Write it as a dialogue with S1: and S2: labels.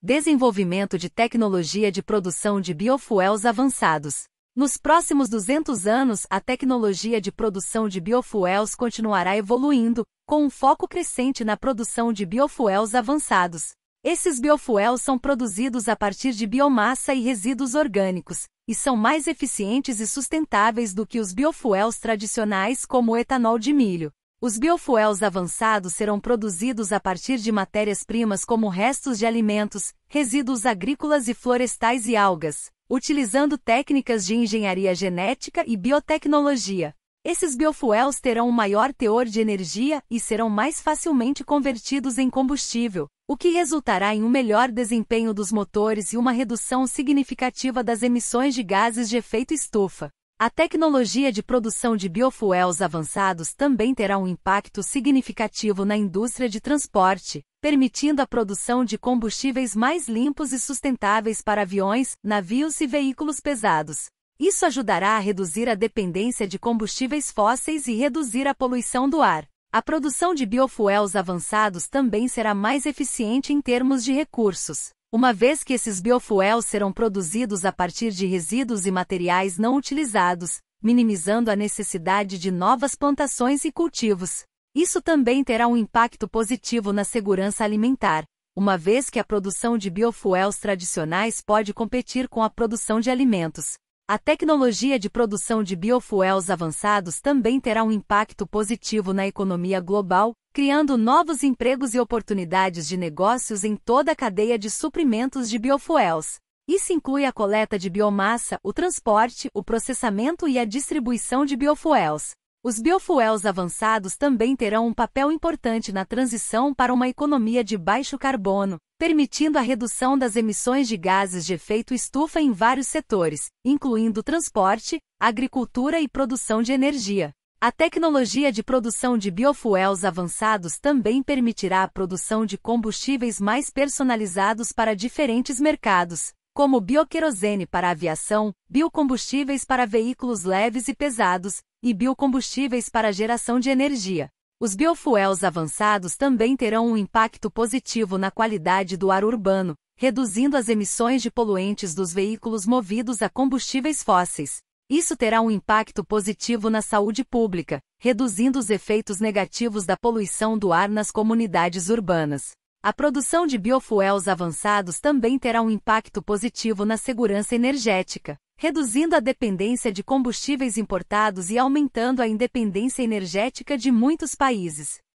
S1: Desenvolvimento de tecnologia de produção de biofuels avançados. Nos próximos 200 anos, a tecnologia de produção de biofuels continuará evoluindo, com um foco crescente na produção de biofuels avançados. Esses biofuels são produzidos a partir de biomassa e resíduos orgânicos, e são mais eficientes e sustentáveis do que os biofuels tradicionais como o etanol de milho. Os biofuels avançados serão produzidos a partir de matérias-primas como restos de alimentos, resíduos agrícolas e florestais e algas, utilizando técnicas de engenharia genética e biotecnologia. Esses biofuels terão um maior teor de energia e serão mais facilmente convertidos em combustível, o que resultará em um melhor desempenho dos motores e uma redução significativa das emissões de gases de efeito estufa. A tecnologia de produção de biofuels avançados também terá um impacto significativo na indústria de transporte, permitindo a produção de combustíveis mais limpos e sustentáveis para aviões, navios e veículos pesados. Isso ajudará a reduzir a dependência de combustíveis fósseis e reduzir a poluição do ar. A produção de biofuels avançados também será mais eficiente em termos de recursos. Uma vez que esses biofuels serão produzidos a partir de resíduos e materiais não utilizados, minimizando a necessidade de novas plantações e cultivos. Isso também terá um impacto positivo na segurança alimentar, uma vez que a produção de biofuels tradicionais pode competir com a produção de alimentos. A tecnologia de produção de biofuels avançados também terá um impacto positivo na economia global, criando novos empregos e oportunidades de negócios em toda a cadeia de suprimentos de biofuels. Isso inclui a coleta de biomassa, o transporte, o processamento e a distribuição de biofuels. Os biofuels avançados também terão um papel importante na transição para uma economia de baixo carbono, permitindo a redução das emissões de gases de efeito estufa em vários setores, incluindo transporte, agricultura e produção de energia. A tecnologia de produção de biofuels avançados também permitirá a produção de combustíveis mais personalizados para diferentes mercados, como bioquerosene para aviação, biocombustíveis para veículos leves e pesados, e biocombustíveis para geração de energia. Os biofuels avançados também terão um impacto positivo na qualidade do ar urbano, reduzindo as emissões de poluentes dos veículos movidos a combustíveis fósseis. Isso terá um impacto positivo na saúde pública, reduzindo os efeitos negativos da poluição do ar nas comunidades urbanas. A produção de biofuels avançados também terá um impacto positivo na segurança energética, reduzindo a dependência de combustíveis importados e aumentando a independência energética de muitos países.